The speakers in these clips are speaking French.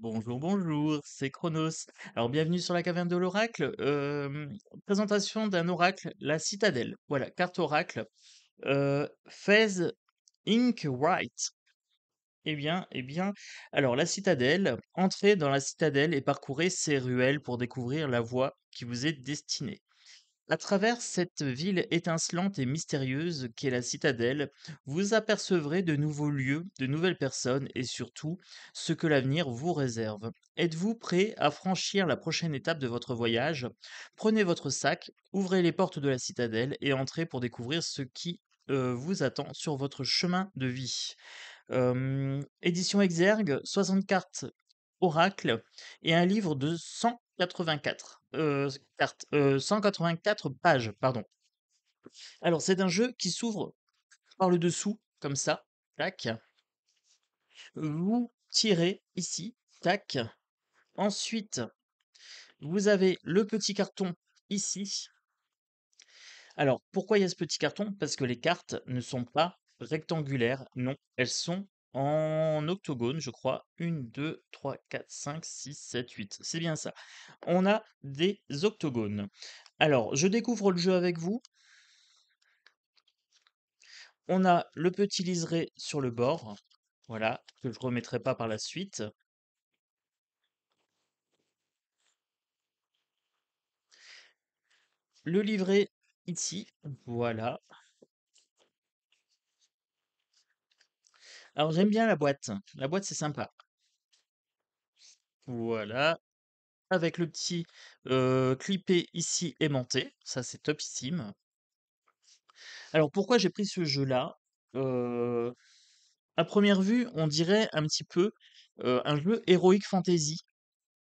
Bonjour, bonjour, c'est Chronos. Alors bienvenue sur la caverne de l'oracle. présentation d'un oracle, la citadelle. Voilà, carte oracle. Fez Ink White. Eh bien, eh bien, alors la citadelle, entrez dans la citadelle et parcourez ses ruelles pour découvrir la voie qui vous est destinée. À travers cette ville étincelante et mystérieuse qu'est la citadelle, vous apercevrez de nouveaux lieux, de nouvelles personnes et surtout ce que l'avenir vous réserve. Êtes-vous prêt à franchir la prochaine étape de votre voyage Prenez votre sac, ouvrez les portes de la citadelle et entrez pour découvrir ce qui euh, vous attend sur votre chemin de vie. édition Exergue, 60 cartes Oracle et un livre de 100 184, 184 pages. Pardon. Alors, c'est un jeu qui s'ouvre par le dessous, comme ça. Tac. Vous tirez ici. Tac. Ensuite, vous avez le petit carton ici. Alors, pourquoi il y a ce petit carton Parce que les cartes ne sont pas rectangulaires. Non, elles sont en octogone, je crois. 1, 2, 3, 4, 5, 6, 7, 8. C'est bien ça. On a des octogones. Alors, je découvre le jeu avec vous. On a le petit liseré sur le bord, voilà, que je ne remettrai pas par la suite. Le livret ici, voilà. Alors j'aime bien la boîte. La boîte, c'est sympa. Voilà. Avec le petit clipé ici aimanté. Ça, c'est topissime. Alors pourquoi j'ai pris ce jeu-là A À première vue, on dirait un petit peu un jeu Heroic Fantasy.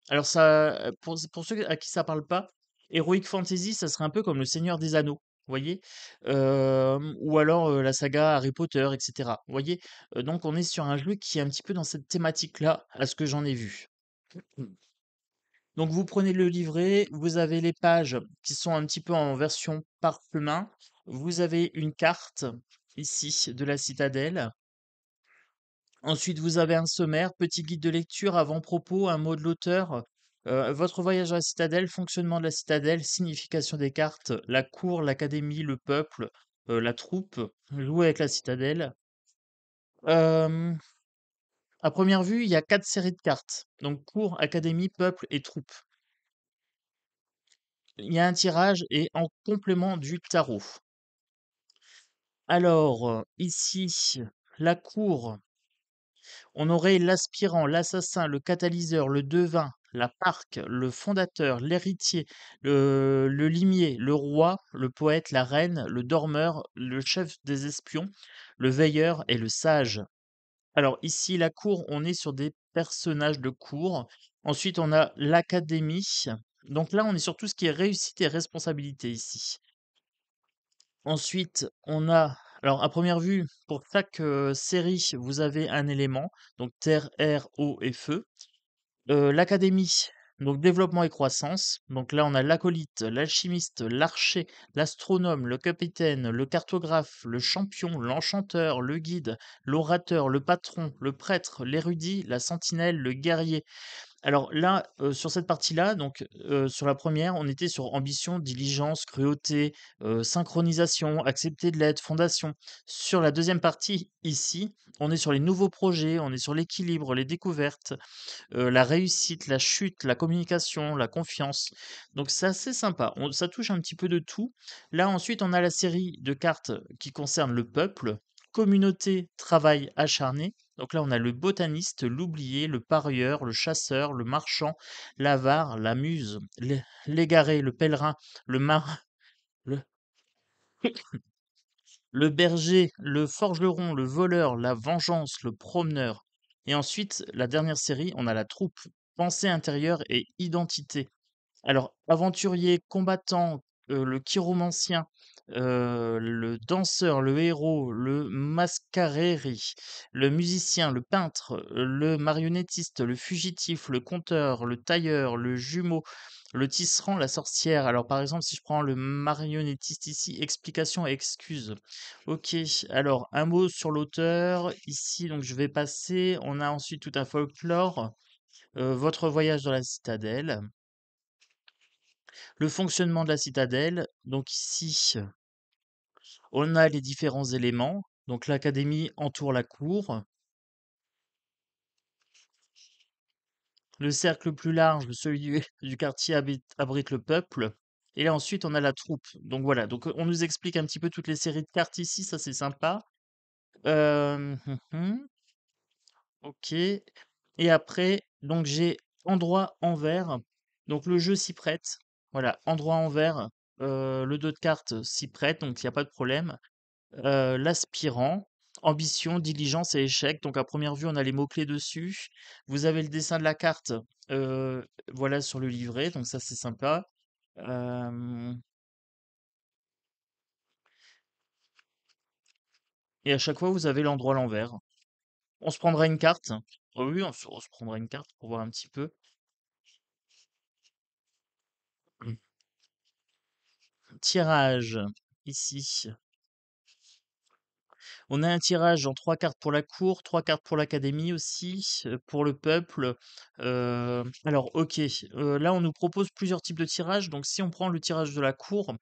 Alors ça, pour, ceux à qui ça parle pas, Heroic Fantasy, ça serait un peu comme le Seigneur des Anneaux. Vous voyez? ou alors, la saga Harry Potter etc. Vous voyez? donc on est sur un jeu qui est un petit peu dans cette thématique-là, à ce que j'en ai vu. Donc vous prenez le livret, vous avez les pages qui sont un petit peu en version parchemin, vous avez une carte, ici, de la citadelle. Ensuite, vous avez un sommaire, petit guide de lecture, avant-propos, un mot de l'auteur. Euh, votre voyage à la citadelle, fonctionnement de la citadelle, signification des cartes, la cour, l'académie, le peuple, euh, la troupe, louer avec la citadelle. à première vue, il y a quatre séries de cartes. Donc cour, académie, peuple et troupe. Il y a un tirage et en complément du tarot. Alors, ici, la cour, on aurait l'aspirant, l'assassin, le catalyseur, le devin, la parque, le fondateur, l'héritier, le, limier, le roi, le poète, la reine, le dormeur, le chef des espions, le veilleur et le sage. Alors ici, la cour, on est sur des personnages de cour. Ensuite, on a l'académie. Donc là, on est sur tout ce qui est réussite et responsabilité ici. Ensuite, on a alors, à première vue, pour chaque série, vous avez un élément, donc terre, air, eau et feu. L'académie, donc développement et croissance. Donc là, on a l'acolyte, l'alchimiste, l'archer, l'astronome, le capitaine, le cartographe, le champion, l'enchanteur, le guide, l'orateur, le patron, le prêtre, l'érudit, la sentinelle, le guerrier. Alors là, sur cette partie-là, donc sur la première, on était sur ambition, diligence, cruauté, synchronisation, accepter de l'aide, fondation. Sur la deuxième partie, ici, on est sur les nouveaux projets, on est sur l'équilibre, les découvertes, la réussite, la chute, la communication, la confiance. Donc c'est assez sympa, ça touche un petit peu de tout. Là ensuite, on a la série de cartes qui concerne le peuple, communauté, travail acharné, donc là, on a le botaniste, l'oublié, le parieur, le chasseur, le marchand, l'avare, la muse, l'égaré, le pèlerin, le marin, le... le berger, le forgeron, le voleur, la vengeance, le promeneur. Et ensuite, la dernière série, on a la troupe, pensée intérieure et identité. Alors, aventurier, combattant, euh, le chiromancien, euh, le danseur, le héros, le mascareri, le musicien, le peintre, le marionnettiste, le fugitif, le conteur, le tailleur, le jumeau, le tisserand, la sorcière. Alors par exemple, si je prends le marionnettiste ici, explication excuse. Ok, alors un mot sur l'auteur. Ici, donc je vais passer. On a ensuite tout un folklore. Euh, votre voyage dans la citadelle. Le fonctionnement de la citadelle. Donc ici, on a les différents éléments. Donc l'académie entoure la cour. Le cercle plus large, celui du quartier abrite le peuple. Et là, ensuite, on a la troupe. Donc voilà, donc on nous explique un petit peu toutes les séries de cartes ici, ça c'est sympa. Euh, hum, hum. Ok. Et après, donc j'ai endroit en vert. Donc le jeu s'y prête. Voilà, endroit envers le dos de carte s'y prête, donc il n'y a pas de problème. L'aspirant, ambition, diligence et échec. Donc à première vue, on a les mots-clés dessus. Vous avez le dessin de la carte, voilà, sur le livret, donc ça c'est sympa. Et à chaque fois, vous avez l'endroit à l'envers. On se prendra une carte. oui, on se prendra une carte pour voir un petit peu. Tirage, ici. On a un tirage en trois cartes pour la cour, trois cartes pour l'académie aussi, pour le peuple. alors, ok, là on nous propose plusieurs types de tirages. Donc, si on prend le tirage de la cour,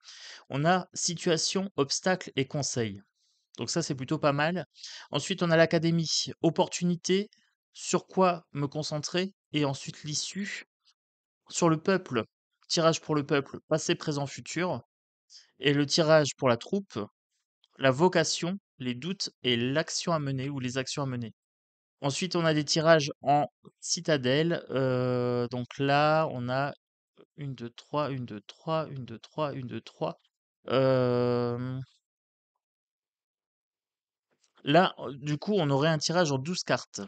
on a situation, obstacle et conseil. Donc, ça c'est plutôt pas mal. Ensuite, on a l'académie, opportunité, sur quoi me concentrer et ensuite l'issue. Sur le peuple, tirage pour le peuple, passé, présent, futur. Et le tirage pour la troupe, la vocation, les doutes et l'action à mener ou les actions à mener. Ensuite, on a des tirages en citadelle. donc là, on a une, deux, trois, une, deux, trois, une, deux, trois, une, deux, trois. Là, du coup, on aurait un tirage en douze cartes.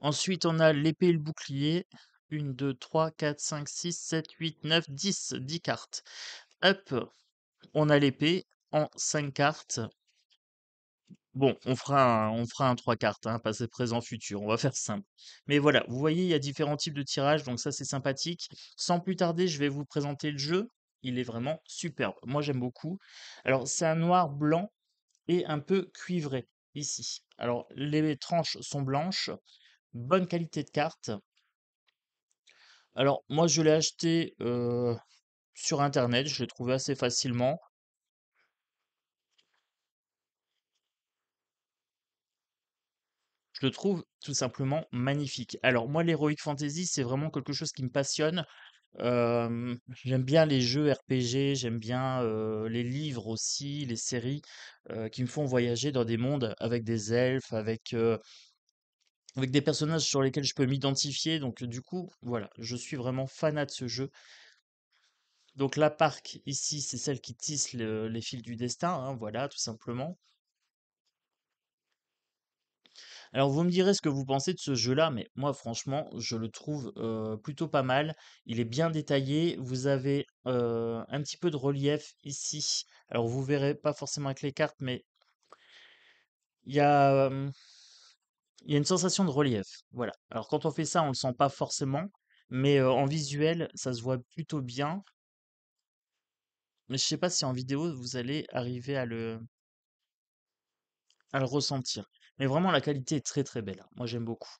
Ensuite, on a l'épée et le bouclier. 1, 2, 3, 4, 5, 6, 7, 8, 9, 10. 10 cartes. Hop, on a l'épée en 5 cartes. Bon, on fera un, on fera un 3 cartes, hein, passé, présent, futur. On va faire simple. Mais voilà, vous voyez, il y a différents types de tirages, donc ça c'est sympathique. Sans plus tarder, je vais vous présenter le jeu. Il est vraiment superbe. Moi j'aime beaucoup. Alors c'est un noir blanc et un peu cuivré ici. Alors les tranches sont blanches, bonne qualité de carte, alors, moi, je l'ai acheté sur Internet. Je l'ai trouvé assez facilement. Je le trouve tout simplement magnifique. Alors, moi, l'Heroic Fantasy, c'est vraiment quelque chose qui me passionne. j'aime bien les jeux RPG, j'aime bien les livres aussi, les séries qui me font voyager dans des mondes avec des elfes, avec avec des personnages sur lesquels je peux m'identifier. Donc du coup, voilà, je suis vraiment fanat de ce jeu. Donc la parc ici, c'est celle qui tisse les fils du destin, hein, voilà, tout simplement. Alors vous me direz ce que vous pensez de ce jeu-là, mais moi franchement, je le trouve euh, plutôt pas mal. Il est bien détaillé, vous avez euh, un petit peu de relief ici. Alors vous verrez pas forcément avec les cartes, mais il y a... Il y a une sensation de relief, voilà. Alors quand on fait ça, on le sent pas forcément, mais en visuel, ça se voit plutôt bien. Mais je sais pas si en vidéo, vous allez arriver à le, à ressentir. Mais vraiment, la qualité est très très belle. Hein. Moi, j'aime beaucoup.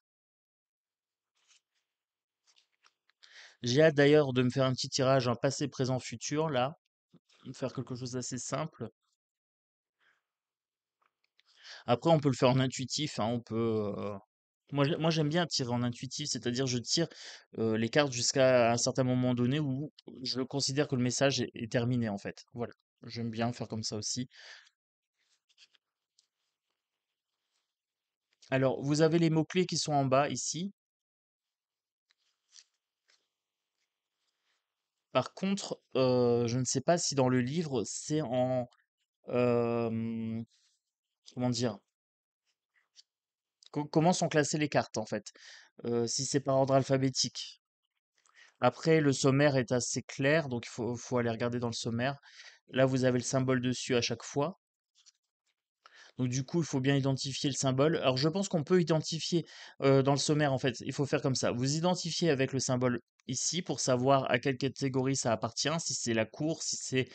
J'ai hâte d'ailleurs de me faire un petit tirage, en passé, présent, futur, là. Faire quelque chose d'assez simple. Après, on peut le faire en intuitif, hein, on peut. Moi, moi, j'aime bien tirer en intuitif, c'est-à-dire je tire les cartes jusqu'à un certain moment donné où je considère que le message est, terminé, en fait. Voilà. J'aime bien faire comme ça aussi. Alors, vous avez les mots-clés qui sont en bas ici. Par contre, je ne sais pas si dans le livre, c'est en, comment dire Comment sont classées les cartes en fait euh, Si c'est par ordre alphabétique. Après, le sommaire est assez clair, donc il faut, aller regarder dans le sommaire. Là, vous avez le symbole dessus à chaque fois. Donc du coup, il faut bien identifier le symbole. Alors je pense qu'on peut identifier euh, dans le sommaire, en fait, il faut faire comme ça. Vous identifiez avec le symbole ici pour savoir à quelle catégorie ça appartient, si c'est la cour, si c'est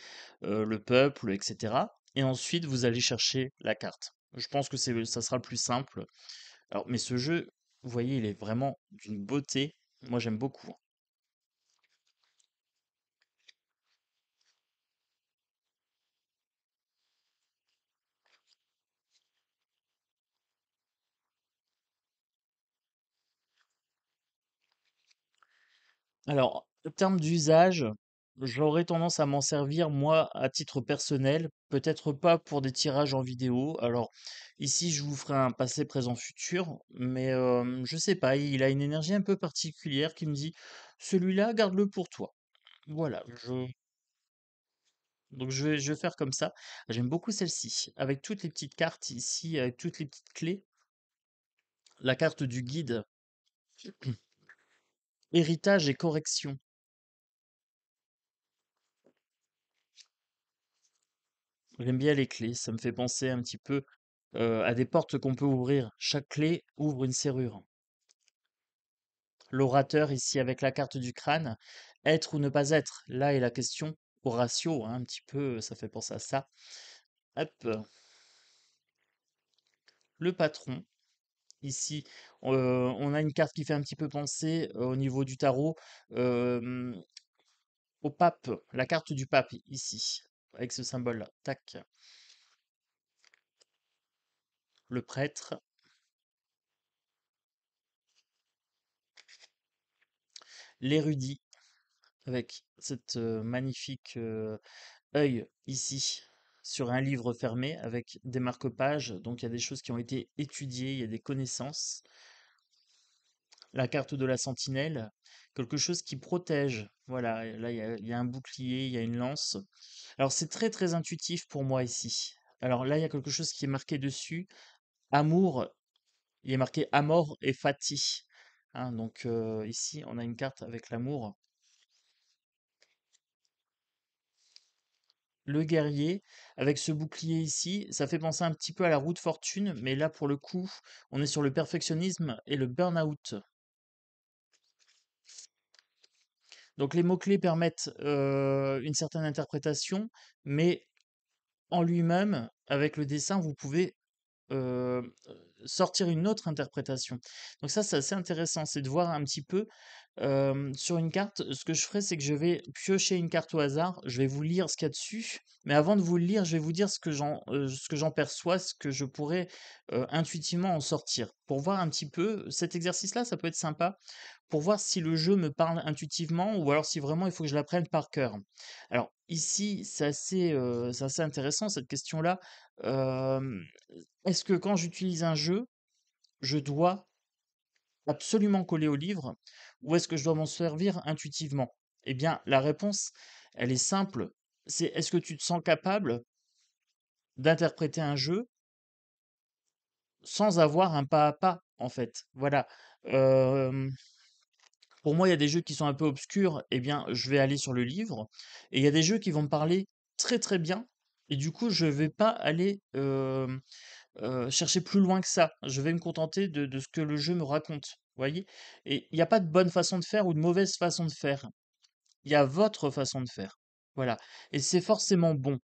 euh, le peuple, etc et ensuite vous allez chercher la carte. Je pense que ça sera le plus simple. Alors, mais ce jeu, vous voyez, il est vraiment d'une beauté. Moi, j'aime beaucoup. Hein. Alors, en terme d'usage, j'aurais tendance à m'en servir moi à titre personnel, peut-être pas pour des tirages en vidéo. Alors ici je vous ferai un passé, présent, futur, mais je je sais pas, il a une énergie un peu particulière qui me dit celui-là garde-le pour toi. Voilà, je donc je vais, je vais faire comme ça. J'aime beaucoup celle-ci, avec toutes les petites cartes ici, avec toutes les petites clés. La carte du guide, héritage et correction. J'aime bien les clés, ça me fait penser un petit peu à des portes qu'on peut ouvrir. Chaque clé ouvre une serrure. L'orateur ici avec la carte du crâne, être ou ne pas être, là est la question. Horatio, ratio, hein, un petit peu, ça fait penser à ça. Le patron, ici. on a une carte qui fait un petit peu penser au niveau du tarot au pape, la carte du pape ici avec ce symbole Tac. Le prêtre. L'érudit, avec cette magnifique œil ici sur un livre fermé avec des marque-pages. Donc il y a des choses qui ont été étudiées, il y a des connaissances. La carte de la sentinelle, quelque chose qui protège. Voilà, là il y, a un bouclier, il y a une lance. Alors c'est très très intuitif pour moi ici. Alors là il y a quelque chose qui est marqué dessus. Amour, il est marqué Amor et Fati. Hein, donc euh, ici on a une carte avec l'amour. Le guerrier, avec ce bouclier ici, ça fait penser un petit peu à la roue de fortune, mais là pour le coup, on est sur le perfectionnisme et le burn-out. Donc les mots-clés permettent une certaine interprétation, mais en lui-même, avec le dessin, vous pouvez sortir une autre interprétation. Donc ça, c'est assez intéressant, c'est de voir un petit peu sur une carte, ce que je ferai, c'est que je vais piocher une carte au hasard. Je vais vous lire ce qu'il y a dessus. Mais avant de vous le lire, je vais vous dire ce que j'en perçois, ce que je pourrais intuitivement en sortir. Pour voir un petit peu, cet exercice-là, ça peut être sympa. Pour voir si le jeu me parle intuitivement ou alors si vraiment il faut que je l'apprenne par cœur. Alors ici, c'est assez, intéressant cette question-là. Est-ce que quand j'utilise un jeu, je dois absolument coller au livre ou est-ce que je dois m'en servir intuitivement Eh bien, la réponse, elle est simple. C'est est-ce que tu te sens capable d'interpréter un jeu sans avoir un pas à pas, en fait. Voilà. pour moi, il y a des jeux qui sont un peu obscurs, eh bien, je vais aller sur le livre. Et il y a des jeux qui vont me parler très très bien. Et du coup, je ne vais pas aller euh, chercher plus loin que ça. Je vais me contenter de, ce que le jeu me raconte. voyez Et il n'y a pas de bonne façon de faire ou de mauvaise façon de faire. Il y a votre façon de faire. Voilà. Et c'est forcément bon.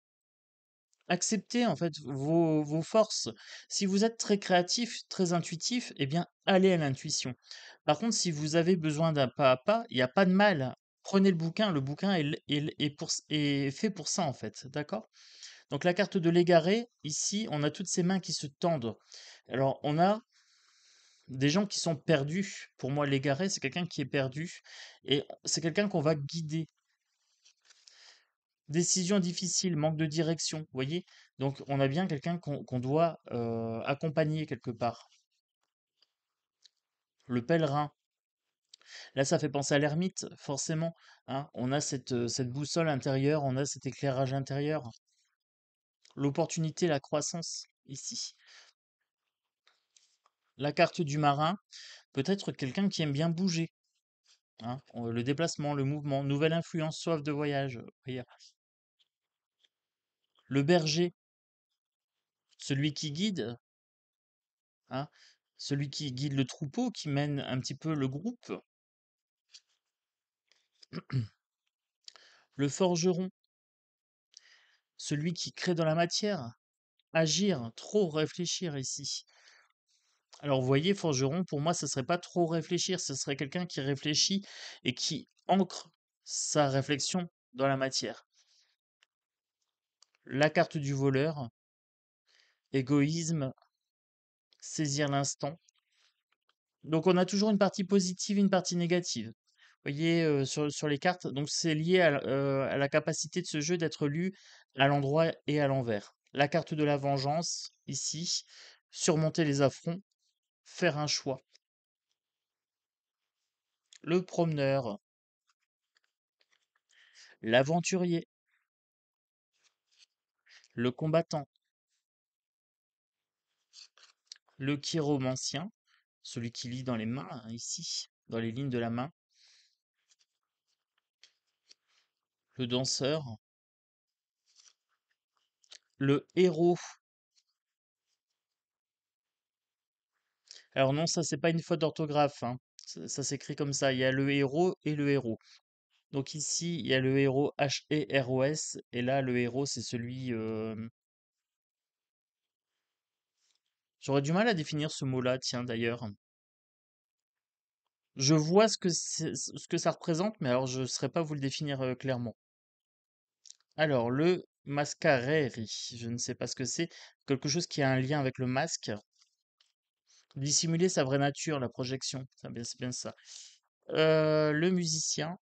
Acceptez en fait vos, forces. Si vous êtes très créatif, très intuitif, eh bien allez à l'intuition. Par contre, si vous avez besoin d'un pas à pas, il n'y a pas de mal. Prenez le bouquin, le bouquin est, est, est, pour, est fait pour ça en fait, d'accord donc la carte de l'égaré, ici, on a toutes ces mains qui se tendent. Alors on a des gens qui sont perdus. Pour moi, l'égaré, c'est quelqu'un qui est perdu. Et c'est quelqu'un qu'on va guider. Décision difficile, manque de direction, vous voyez Donc on a bien quelqu'un qu'on doit euh, accompagner quelque part. Le pèlerin. Là, ça fait penser à l'ermite, forcément. Hein. on a euh, cette boussole intérieure, on a cet éclairage intérieur l'opportunité, la croissance ici. La carte du marin peut être quelqu'un qui aime bien bouger. Hein, le déplacement, le mouvement, nouvelle influence, soif de voyage. Le berger, celui qui guide, hein, celui qui guide le troupeau, qui mène un petit peu le groupe. Le forgeron, celui qui crée dans la matière. Agir, trop réfléchir ici. Alors vous voyez, forgeron, pour moi, ce ne serait pas trop réfléchir, ce serait quelqu'un qui réfléchit et qui ancre sa réflexion dans la matière. La carte du voleur, égoïsme, saisir l'instant. Donc on a toujours une partie positive et une partie négative voyez sur, les cartes. Donc c'est lié à, à, la capacité de ce jeu d'être lu à l'endroit et à l'envers. La carte de la vengeance, ici, surmonter les affronts, faire un choix. Le promeneur. L'aventurier. Le combattant. Le chiromancien, celui qui lit dans les mains, hein, ici, dans les lignes de la main le danseur, le héros. Alors non, ça c'est pas une faute d'orthographe, hein. ça, s'écrit comme ça, il y a le héros et le héros. Donc ici, il y a le héros H-E-R-O-S, et là le héros c'est celui... J'aurais du mal à définir ce mot-là, tiens d'ailleurs. Je vois ce que, ce que ça représente, mais alors je ne saurais pas vous le définir euh, clairement. Alors, le mascareri, je ne sais pas ce que c'est, quelque chose qui a un lien avec le masque. Dissimuler sa vraie nature, la projection, c'est bien, ça. Euh, le musicien,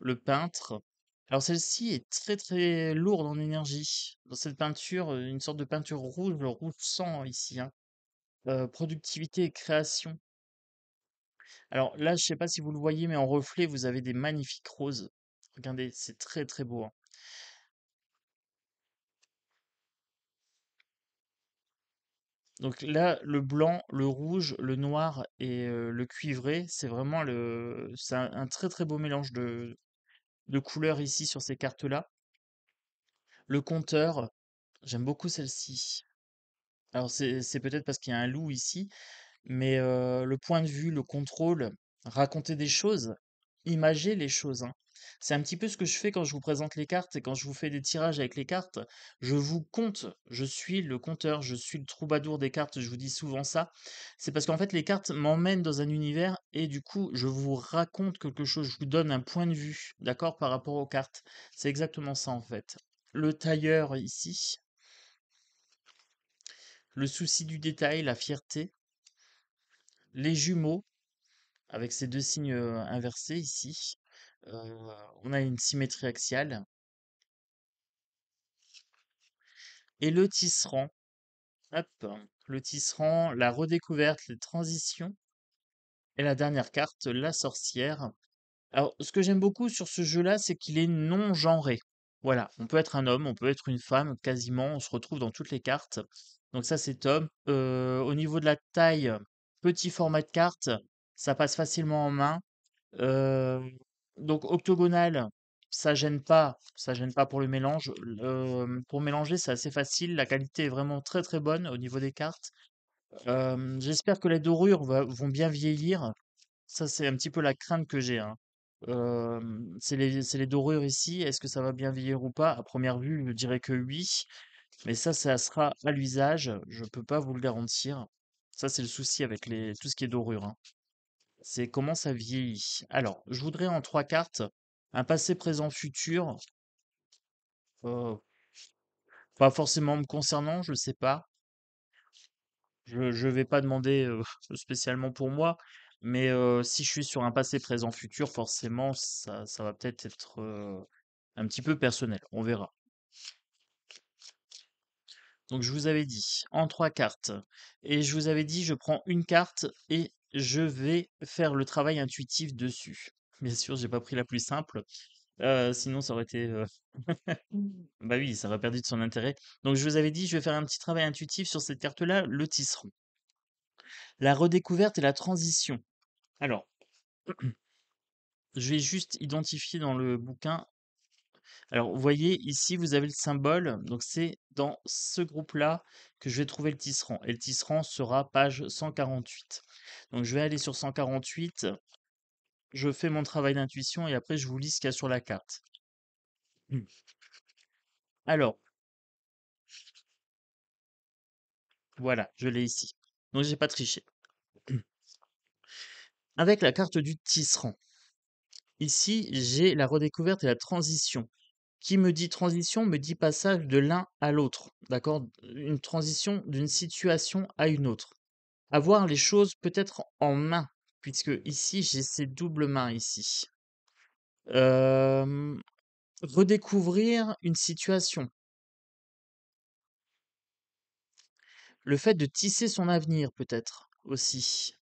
le peintre. Alors celle-ci est très très lourde en énergie. Dans cette peinture, une sorte de peinture rouge, le rouge sang ici. Hein. Euh, productivité et création, alors là, je ne sais pas si vous le voyez, mais en reflet, vous avez des magnifiques roses. Regardez, c'est très très beau. Hein. Donc là, le blanc, le rouge, le noir et le cuivré, c'est vraiment le, c'est un, très très beau mélange de, de couleurs ici sur ces cartes-là. Le compteur, j'aime beaucoup celle-ci. Alors c'est c'est peut-être parce qu'il y a un loup ici, mais le point de vue, le contrôle, raconter des choses, imager les choses. Hein. C'est un petit peu ce que je fais quand je vous présente les cartes et quand je vous fais des tirages avec les cartes. Je vous compte, je suis le compteur, je suis le troubadour des cartes, je vous dis souvent ça. C'est parce qu'en fait les cartes m'emmènent dans un univers et du coup je vous raconte quelque chose, je vous donne un point de vue, d'accord, par rapport aux cartes. C'est exactement ça en fait. Le tailleur ici. Le souci du détail, la fierté les jumeaux, avec ces deux signes euh, inversés ici, euh, on a une symétrie axiale. Et le tisserand, hop, le tisserand, la redécouverte, les transitions. Et la dernière carte, la sorcière. Alors, ce que j'aime beaucoup sur ce jeu-là, c'est qu'il est non genré. Voilà, on peut être un homme, on peut être une femme, quasiment, on se retrouve dans toutes les cartes. Donc ça, c'est homme. Euh, au niveau de la taille, Petit format de carte, ça passe facilement en main. donc octogonal, ça gêne pas, ça gêne pas pour le mélange. pour mélanger, c'est assez facile. La qualité est vraiment très très bonne au niveau des cartes. J'espère que les dorures vont bien vieillir. Ça, c'est un petit peu la crainte que j'ai. Hein. c'est les, dorures ici. Est-ce que ça va bien vieillir ou pas À première vue, je dirais que oui. Mais ça, ça sera à l'usage. Je ne peux pas vous le garantir. Ça, c'est le souci avec les, tout ce qui est dorure. Hein. C'est comment ça vieillit. Alors, je voudrais en trois cartes un passé, présent, futur. Oh. pas forcément me concernant, je ne sais pas. Je ne vais pas demander spécialement pour moi, mais si je suis sur un passé, présent, futur, forcément, ça, ça va peut être, être un petit peu personnel. On verra. Donc je vous avais dit en trois cartes. Et je vous avais dit je prends une carte et je vais faire le travail intuitif dessus. Bien sûr, j'ai pas pris la plus simple. sinon, ça aurait été. Mmh. bah oui, ça aurait perdu de son intérêt. Donc, je vous avais dit, je vais faire un petit travail intuitif sur cette carte-là, le tisseron. La redécouverte et la transition. Alors, je vais juste identifier dans le bouquin alors, vous voyez, ici, vous avez le symbole. Donc, c'est dans ce groupe-là que je vais trouver le tisserand. Et le tisserand sera page 148. Donc, je vais aller sur 148. Je fais mon travail d'intuition et après, je vous lis ce qu'il y a sur la carte. Mmh. Alors, voilà, je l'ai ici. Donc, j'ai pas triché. Mmh. Avec la carte du tisserand. Ici, j'ai la redécouverte et la transition. Qui me dit transition me dit passage de l'un à l'autre, d'accord Une transition d'une situation à une autre. Avoir les choses peut-être en main, puisque ici j'ai ces doubles mains ici. redécouvrir une situation. Le fait de tisser son avenir peut-être aussi.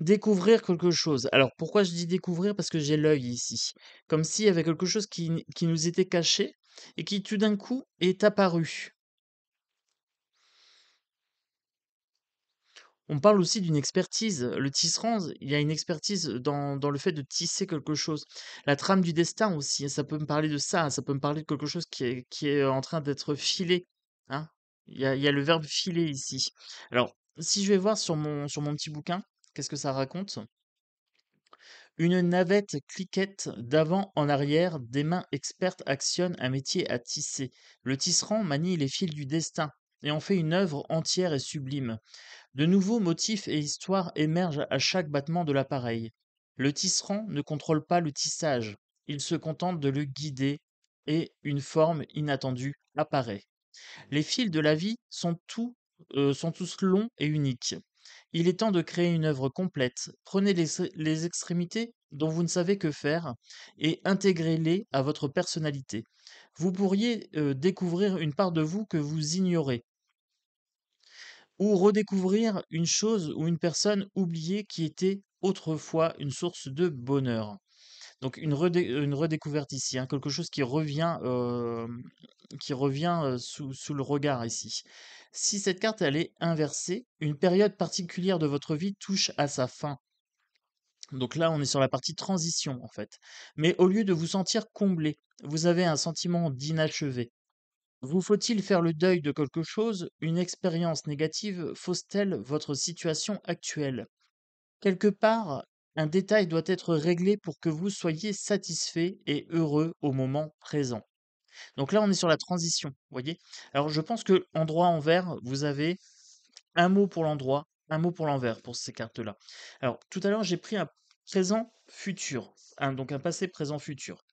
Découvrir quelque chose. Alors pourquoi je dis découvrir? Parce que j'ai l'œil ici. Comme s'il y avait quelque chose qui nous était caché et qui tout d'un coup est apparu. On parle aussi d'une expertise. Le tisserand, il y a une expertise dans, le fait de tisser quelque chose. La trame du destin aussi, hein, ça peut me parler de ça, hein. ça peut me parler de quelque chose qui est, en train d'être filé. Hein? Il y a, le verbe filer ici. Alors, si je vais voir sur mon, sur mon petit bouquin, Qu'est-ce que ça raconte Une navette cliquette d'avant en arrière, des mains expertes actionnent un métier à tisser. Le tisserand manie les fils du destin et en fait une œuvre entière et sublime. De nouveaux motifs et histoires émergent à chaque battement de l'appareil. Le tisserand ne contrôle pas le tissage, il se contente de le guider et une forme inattendue apparaît. Les fils de la vie sont, tous euh, sont tous longs et uniques. Il est temps de créer une œuvre complète. Prenez les, extrémités dont vous ne savez que faire et intégrez-les à votre personnalité. Vous pourriez euh, découvrir une part de vous que vous ignorez ou redécouvrir une chose ou une personne oubliée qui était autrefois une source de bonheur. Donc une, redécouverte ici, hein, quelque chose qui revient, euh, qui revient euh, sous, le regard ici. Si cette carte elle est inversée, une période particulière de votre vie touche à sa fin. Donc là, on est sur la partie transition en fait. Mais au lieu de vous sentir comblé, vous avez un sentiment d'inachevé. Vous faut-il faire le deuil de quelque chose Une expérience négative fausse-t-elle votre situation actuelle Quelque part, un détail doit être réglé pour que vous soyez satisfait et heureux au moment présent. Donc là, on est sur la transition, vous voyez Alors je pense que endroit envers, vous avez un mot pour l'endroit, un mot pour l'envers pour ces cartes-là. Alors tout à l'heure, j'ai pris un présent futur, hein, donc un passé présent futur.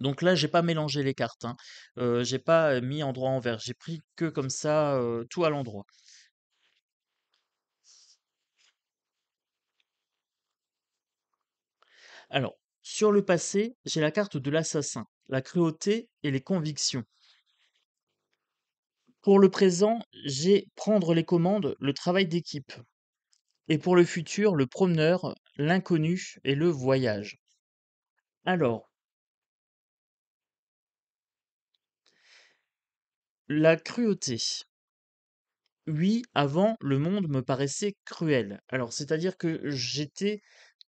Donc là, j'ai pas mélangé les cartes, Je hein. n'ai euh, j'ai pas euh, mis endroit envers, j'ai pris que comme ça euh, tout à l'endroit. Alors, sur le passé, j'ai la carte de l'assassin, la cruauté et les convictions. Pour le présent, j'ai prendre les commandes, le travail d'équipe. Et pour le futur, le promeneur, l'inconnu et le voyage. Alors, la cruauté. Oui, avant, le monde me paraissait cruel. Alors, c'est-à-dire que j'étais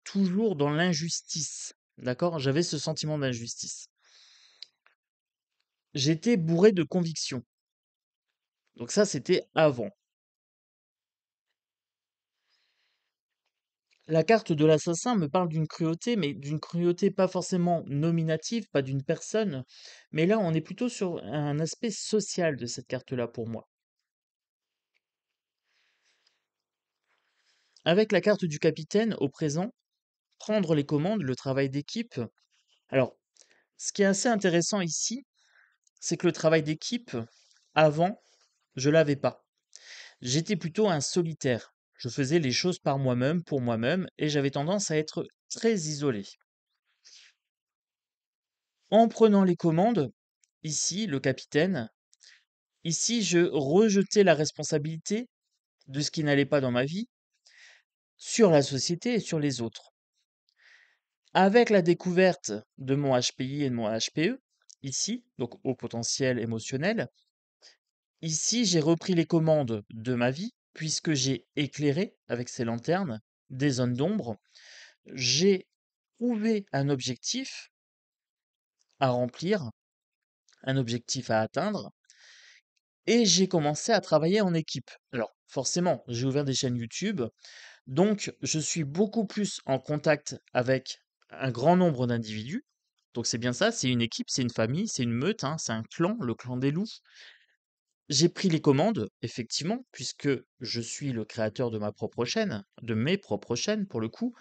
toujours dans l'injustice. D'accord J'avais ce sentiment d'injustice. J'étais bourré de conviction. Donc ça, c'était avant. La carte de l'assassin me parle d'une cruauté, mais d'une cruauté pas forcément nominative, pas d'une personne, mais là on est plutôt sur un aspect social de cette carte-là pour moi. Avec la carte du capitaine au présent, prendre les commandes, le travail d'équipe. Alors, ce qui est assez intéressant ici, c'est que le travail d'équipe, avant, je l'avais pas. J'étais plutôt un solitaire. Je faisais les choses par moi-même, pour moi-même, et j'avais tendance à être très isolé. En prenant les commandes, ici, le capitaine, ici, je rejetais la responsabilité de ce qui n'allait pas dans ma vie sur la société et sur les autres. Avec la découverte de mon HPI et de mon HPE, ici, donc au potentiel émotionnel, ici j'ai repris les commandes de ma vie, puisque j'ai éclairé avec ces lanternes des zones d'ombre, j'ai trouvé un objectif à remplir, un objectif à atteindre, et j'ai commencé à travailler en équipe. Alors forcément, j'ai ouvert des chaînes YouTube, donc je suis beaucoup plus en contact avec un grand nombre d'individus. Donc c'est bien ça, c'est une équipe, c'est une famille, c'est une meute, hein, c'est un clan, le clan des loups. J'ai pris les commandes, effectivement, puisque je suis le créateur de ma propre chaîne, de mes propres chaînes pour le coup.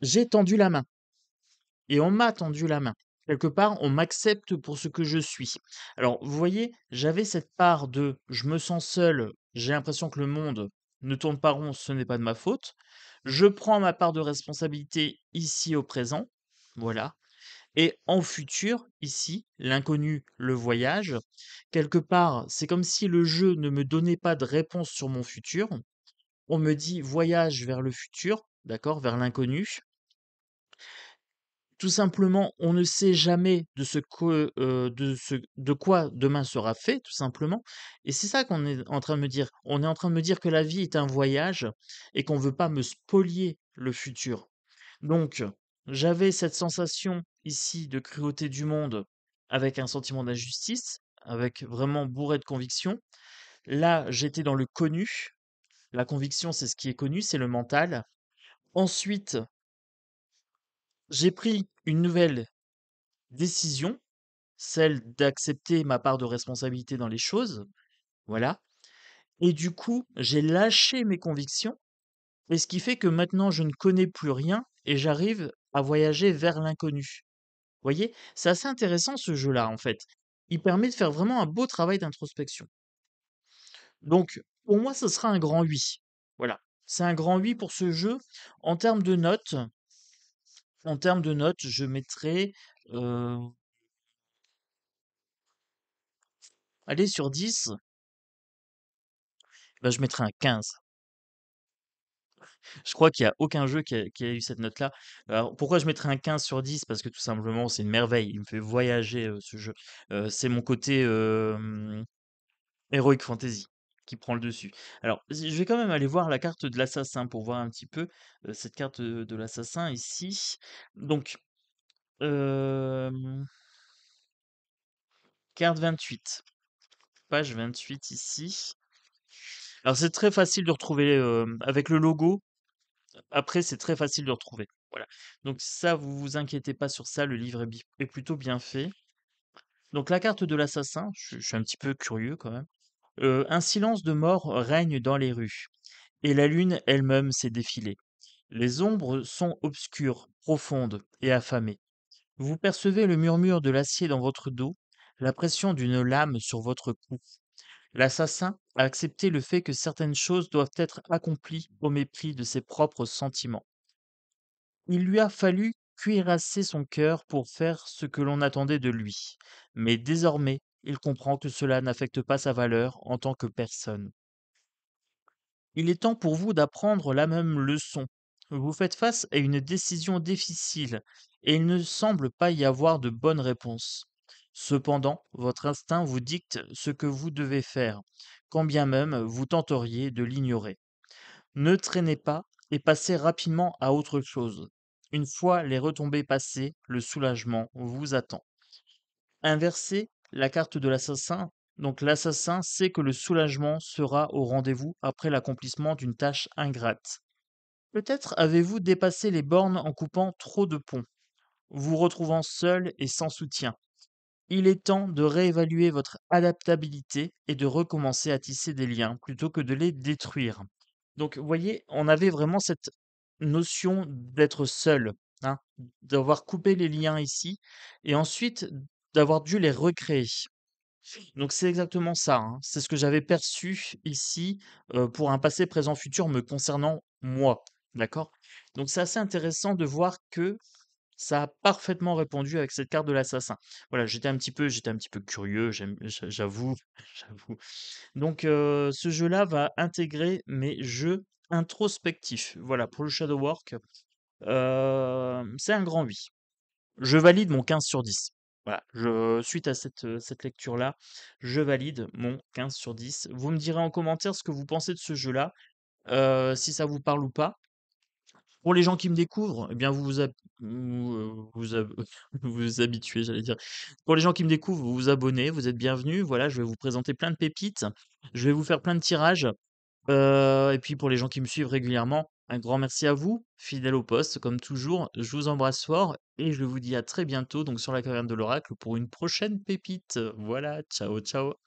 J'ai tendu la main. Et on m'a tendu la main. Quelque part, on m'accepte pour ce que je suis. Alors, vous voyez, j'avais cette part de je me sens seul, j'ai l'impression que le monde ne tourne pas rond, ce n'est pas de ma faute. Je prends ma part de responsabilité ici au présent, voilà. Et en futur, ici, l'inconnu, le voyage, quelque part, c'est comme si le jeu ne me donnait pas de réponse sur mon futur. On me dit voyage vers le futur, d'accord, vers l'inconnu. Tout simplement, on ne sait jamais de, ce euh, de, ce, de quoi demain sera fait, tout simplement. Et c'est ça qu'on est en train de me dire. On est en train de me dire que la vie est un voyage et qu'on ne veut pas me spolier le futur. Donc, j'avais cette sensation ici de cruauté du monde avec un sentiment d'injustice, avec vraiment bourré de conviction. Là, j'étais dans le connu. La conviction, c'est ce qui est connu, c'est le mental. Ensuite, j'ai pris une nouvelle décision, celle d'accepter ma part de responsabilité dans les choses. Voilà. Et du coup, j'ai lâché mes convictions. Et ce qui fait que maintenant, je ne connais plus rien et j'arrive à voyager vers l'inconnu. Vous voyez, c'est assez intéressant ce jeu-là, en fait. Il permet de faire vraiment un beau travail d'introspection. Donc, pour moi, ce sera un grand 8. Voilà. C'est un grand 8 pour ce jeu. En termes de notes, en termes de notes, je mettrais, allez, sur 10 bah, je mettrais un 15. Je crois qu'il n'y a aucun jeu qui a eu cette note-là. Alors, pourquoi je mettrais un 15 sur 10? Parce que tout simplement, c'est une merveille. Il me fait voyager, ce jeu. c'est mon côté, héroïque Heroic Fantasy qui prend le dessus. Alors, je vais quand même aller voir la carte de l'assassin pour voir un petit peu cette carte de, l'assassin ici. Donc, carte 28, page 28 ici. Alors, c'est très facile de retrouver avec le logo. Après, c'est très facile de retrouver. Voilà. Donc, ça, vous vous inquiétez pas sur ça. Le livre est, est plutôt bien fait. Donc la carte de l'assassin, je, suis un petit peu curieux quand même. Euh, un silence de mort règne dans les rues, et la lune elle-même s'est défilée. Les ombres sont obscures, profondes et affamées. Vous percevez le murmure de l'acier dans votre dos, la pression d'une lame sur votre cou. L'assassin a accepté le fait que certaines choses doivent être accomplies au mépris de ses propres sentiments. Il lui a fallu cuirasser son cœur pour faire ce que l'on attendait de lui. Mais désormais, il comprend que cela n'affecte pas sa valeur en tant que personne. Il est temps pour vous d'apprendre la même leçon. Vous faites face à une décision difficile et il ne semble pas y avoir de bonne réponse. Cependant, votre instinct vous dicte ce que vous devez faire, quand bien même vous tenteriez de l'ignorer. Ne traînez pas et passez rapidement à autre chose. Une fois les retombées passées, le soulagement vous attend. Inverser la carte de l'assassin. Donc l'assassin sait que le soulagement sera au rendez-vous après l'accomplissement d'une tâche ingrate. Peut-être avez-vous dépassé les bornes en coupant trop de ponts, vous retrouvant seul et sans soutien. Il est temps de réévaluer votre adaptabilité et de recommencer à tisser des liens plutôt que de les détruire. Donc vous voyez, on avait vraiment cette notion d'être seul, hein, d'avoir coupé les liens ici, et ensuite d'avoir dû les recréer. Donc c'est exactement ça, hein. c'est ce que j'avais perçu ici pour un passé, présent, futur me concernant moi. D'accord Donc c'est assez intéressant de voir que ça a parfaitement répondu avec cette carte de l'assassin. Voilà, j'étais un petit peu, j'étais un petit peu curieux, j'avoue, j'avoue. Donc ce jeu-là va intégrer mes jeux introspectifs. Voilà, pour le Shadow Work, c'est un grand oui. Je valide mon 15 sur 10. Voilà, je, suite à cette, cette lecture-là, je valide mon 15 sur 10. Vous me direz en commentaire ce que vous pensez de ce jeu-là, si ça vous parle ou pas. Pour les gens qui me découvrent, eh bien vous vous, vous, habituez, j'allais dire. Pour les gens qui me découvrent, vous vous abonnez, vous êtes bienvenus. Voilà, je vais vous présenter plein de pépites, je vais vous faire plein de tirages. et puis pour les gens qui me suivent régulièrement, un grand merci à vous, fidèle au poste, comme toujours. Je vous embrasse fort et je vous dis à très bientôt donc sur la carrière de l'oracle pour une prochaine pépite. Voilà, ciao ciao.